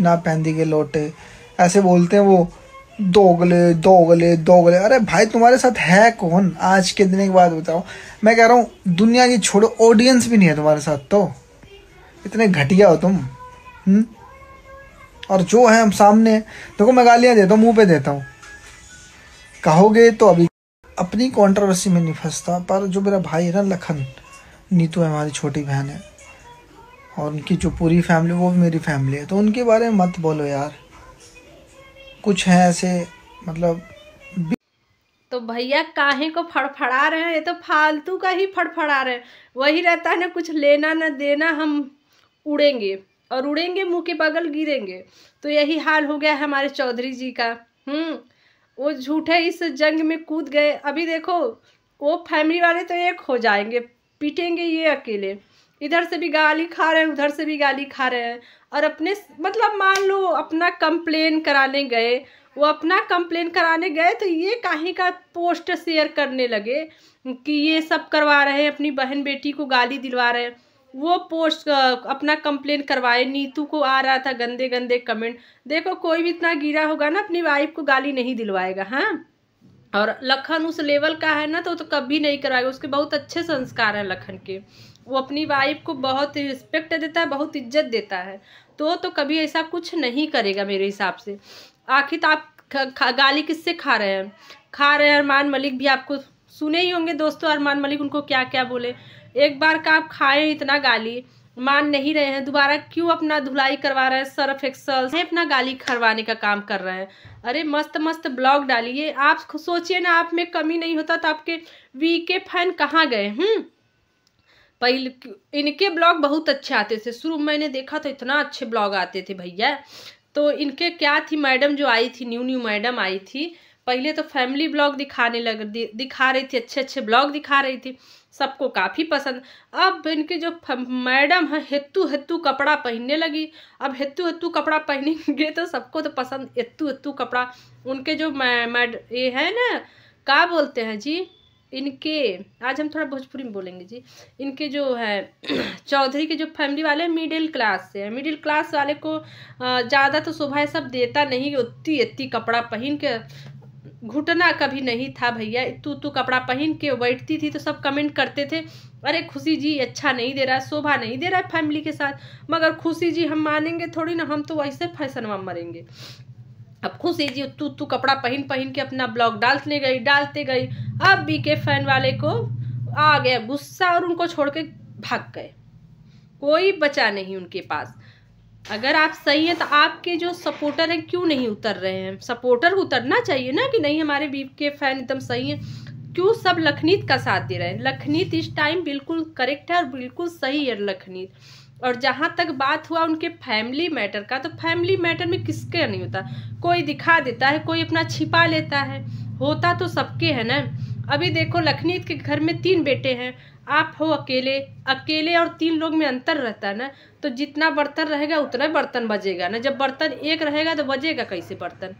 ना पहनती के लोटे ऐसे बोलते हैं वो दोगले दोगले दोगले अरे भाई तुम्हारे साथ है कौन आज के दिन के बाद बताओ मैं कह रहा हूँ दुनिया की छोड़ो ऑडियंस भी नहीं है तुम्हारे साथ तो इतने घटिया हो तुम हुँ? हम्म? और जो है हम सामने देखो मैं गालियाँ देता हूँ मुँह पे देता हूँ कहोगे तो अभी अपनी कंट्रोवर्सी में नहीं फंसता पर जो मेरा भाई है ना लखन नीतू है हमारी छोटी बहन है और उनकी जो पूरी फैमिली वो भी मेरी फैमिली है तो उनके बारे में मत बोलो यार कुछ है ऐसे मतलब तो भैया काहे को फड़फड़ा रहे हैं ये तो फालतू का ही फड़फड़ा रहे हैं वही रहता है ना कुछ लेना ना देना हम उड़ेंगे और उड़ेंगे मुंह के बगल गिरेंगे तो यही हाल हो गया है हमारे चौधरी जी का हम्म वो झूठे इस जंग में कूद गए अभी देखो वो फैमिली वाले तो एक हो जाएंगे पीटेंगे ये अकेले इधर से भी गाली खा रहे हैं उधर से भी गाली खा रहे हैं और अपने मतलब मान लो अपना कंप्लेन कराने गए वो अपना कंप्लेन कराने गए तो ये कहीं का पोस्ट शेयर करने लगे कि ये सब करवा रहे हैं अपनी बहन बेटी को गाली दिलवा रहे हैं वो पोस्ट अपना कंप्लेन करवाए नीतू को आ रहा था गंदे गंदे कमेंट देखो कोई भी इतना गिरा होगा ना अपनी वाइफ को गाली नहीं दिलवाएगा हाँ और लखन उस लेवल का है ना तो, तो कभी नहीं करवाएगा उसके बहुत अच्छे संस्कार हैं लखन के वो अपनी वाइफ को बहुत रिस्पेक्ट देता है बहुत इज्जत देता है तो तो कभी ऐसा कुछ नहीं करेगा मेरे हिसाब से आखिर तो आप गाली किससे खा रहे हैं खा रहे हैं अरमान मलिक भी आपको सुने ही होंगे दोस्तों अरमान मलिक उनको क्या क्या बोले एक बार का आप खाएं इतना गाली मान नहीं रहे हैं दोबारा क्यों अपना धुलाई करवा रहे हैं सर्फ एक्सल है अपना गाली खरवाने का काम कर रहे हैं अरे मस्त मस्त ब्लॉग डालिए आप सोचिए ना आप में कमी नहीं होता तो आपके वी के फैन कहाँ गए हम्म पहले इनके ब्लॉग बहुत अच्छे आते थे शुरू मैंने देखा तो इतना अच्छे ब्लॉग आते थे भैया तो इनके क्या थी मैडम जो आई थी न्यू न्यू मैडम आई थी पहले तो फैमिली ब्लॉग दिखाने लग दिखा रही थी अच्छे अच्छे ब्लॉग दिखा रही थी सबको काफ़ी पसंद अब इनके जो मैडम है हेतु हेतु कपड़ा पहनने लगी अब हेतु हेतु कपड़ा पहनेंगे तो सबको तो पसंद हेतु हेतु कपड़ा उनके जो मैड ये है ना का बोलते हैं जी इनके आज हम थोड़ा भोजपुरी में बोलेंगे जी इनके जो है चौधरी के जो फैमिली वाले मिडिल क्लास से हैं मिडिल क्लास वाले को ज़्यादा तो शोभा सब देता नहीं उतनी इतनी कपड़ा पहन के घुटना कभी नहीं था भैया तू तू कपड़ा पहन के बैठती थी तो सब कमेंट करते थे अरे खुशी जी अच्छा नहीं दे रहा है शोभा नहीं दे रहा है फैमिली के साथ मगर खुशी जी हम मानेंगे थोड़ी ना हम तो वैसे फैशन में मरेंगे अब खुश लीजिए तू तू कपड़ा पहन पहन के अपना ब्लॉग डालने गई डालते गई अब बी के फैन वाले को आ गया गुस्सा और उनको छोड़ के भाग गए कोई बचा नहीं उनके पास अगर आप सही हैं तो आपके जो सपोर्टर हैं क्यों नहीं उतर रहे हैं सपोर्टर उतरना चाहिए ना कि नहीं हमारे बी के फैन एकदम सही हैं क्यों सब लखनीत का साथ दे रहे हैं लखनीत इस टाइम बिल्कुल करेक्ट है और बिल्कुल सही है लखनीत और जहाँ तक बात हुआ उनके फैमिली मैटर का तो फैमिली मैटर में किसके नहीं होता कोई दिखा देता है कोई अपना छिपा लेता है होता तो सबके है ना अभी देखो लखनीत के घर में तीन बेटे हैं आप हो अकेले अकेले और तीन लोग में अंतर रहता है ना तो जितना बर्तन रहेगा उतना बर्तन बजेगा ना जब बर्तन एक रहेगा तो बजेगा कैसे बर्तन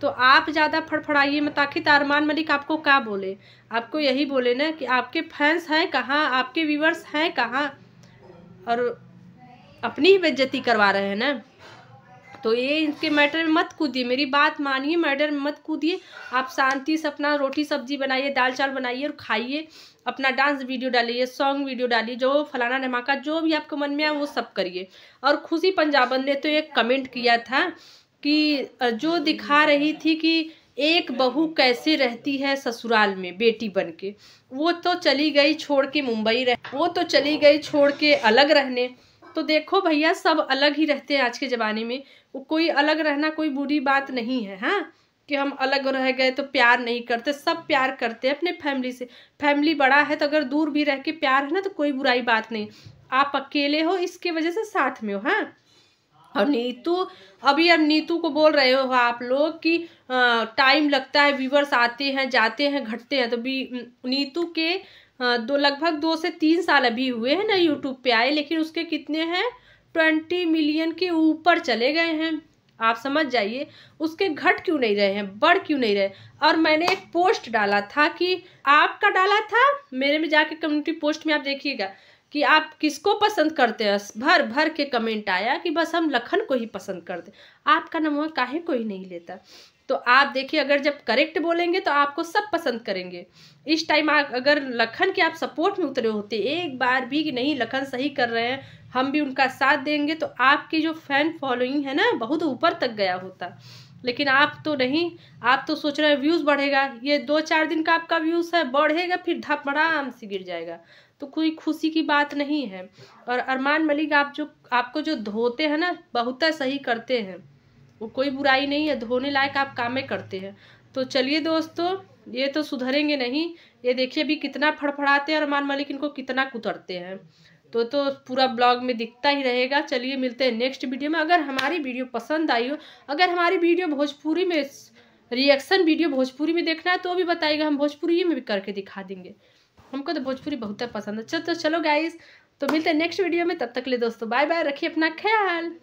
तो आप ज़्यादा फड़फड़ाइए मत आखिर तो अरमान मलिक आपको क्या बोले आपको यही बोले ना कि आपके फैंस हैं कहाँ आपके व्यूवर्स हैं कहाँ और अपनी ही बेज्जती करवा रहे हैं ना तो ये इनके मैटर में मत कूदिए मेरी बात मानिए मैटर में मत कूदिए आप शांति से अपना रोटी सब्जी बनाइए दाल चावल बनाइए और खाइए अपना डांस वीडियो डालिए सॉन्ग वीडियो डालिए जो फलाना धमाका जो भी आपके मन में आए वो सब करिए और खुशी पंजाबन ने तो एक कमेंट किया था कि जो दिखा रही थी कि एक बहू कैसे रहती है ससुराल में बेटी बन के वो तो चली गई छोड़ के मुंबई रह वो तो चली गई छोड़ के अलग रहने तो देखो भैया सब अलग ही रहते हैं आज के ज़माने में वो कोई अलग रहना कोई बुरी बात नहीं है हाँ कि हम अलग रह गए तो प्यार नहीं करते सब प्यार करते हैं अपने फैमिली से फैमिली बड़ा है तो अगर दूर भी रह के प्यार है ना तो कोई बुराई बात नहीं आप अकेले हो इसके वजह से साथ में हो हाँ और नीतू अभी अब नीतू को बोल रहे हो आप लोग कि टाइम लगता है व्यूवर्स आते हैं जाते हैं घटते हैं तो भी नीतू के हाँ, दो लगभग दो से तीन साल अभी हुए हैं ना यूट्यूब पे आए लेकिन उसके कितने हैं ट्वेंटी मिलियन के ऊपर चले गए हैं आप समझ जाइए उसके घट क्यों नहीं रहे हैं बढ़ क्यों नहीं रहे और मैंने एक पोस्ट डाला था कि आपका डाला था मेरे में जाके कम्युनिटी पोस्ट में आप देखिएगा कि आप किसको पसंद करते हैं भर भर के कमेंट आया कि बस हम लखन को ही पसंद करते आपका नमूना काहे ही नहीं लेता तो आप देखिए अगर जब करेक्ट बोलेंगे तो आपको सब पसंद करेंगे इस टाइम अगर लखन के आप सपोर्ट में उतरे होते एक बार भी कि नहीं लखन सही कर रहे हैं हम भी उनका साथ देंगे तो आपकी जो फैन फॉलोइंग है ना बहुत ऊपर तक गया होता लेकिन आप तो नहीं आप तो सोच रहे हैं व्यूज़ बढ़ेगा ये दो चार दिन का आपका व्यूज़ है बढ़ेगा फिर धप आराम से गिर जाएगा तो कोई खुशी की बात नहीं है और अरमान मलिक आप जो आपको जो धोते हैं ना बहुत सही करते हैं वो कोई बुराई नहीं है धोने लायक आप कामें करते हैं तो चलिए दोस्तों ये तो सुधरेंगे नहीं ये देखिए अभी कितना फड़फड़ाते हैं और मान मालिक इनको कितना कुतरते हैं तो तो पूरा ब्लॉग में दिखता ही रहेगा चलिए मिलते हैं नेक्स्ट वीडियो में अगर हमारी वीडियो पसंद आई हो अगर हमारी वीडियो भोजपुरी में रिएक्शन वीडियो भोजपुरी में देखना है तो भी बताइएगा हम भोजपुरी में भी करके दिखा देंगे हमको तो भोजपुरी बहुत पसंद है चल तो चलो गाइज तो मिलते हैं नेक्स्ट वीडियो में तब तक ले दोस्तों बाय बाय रखिए अपना ख्याल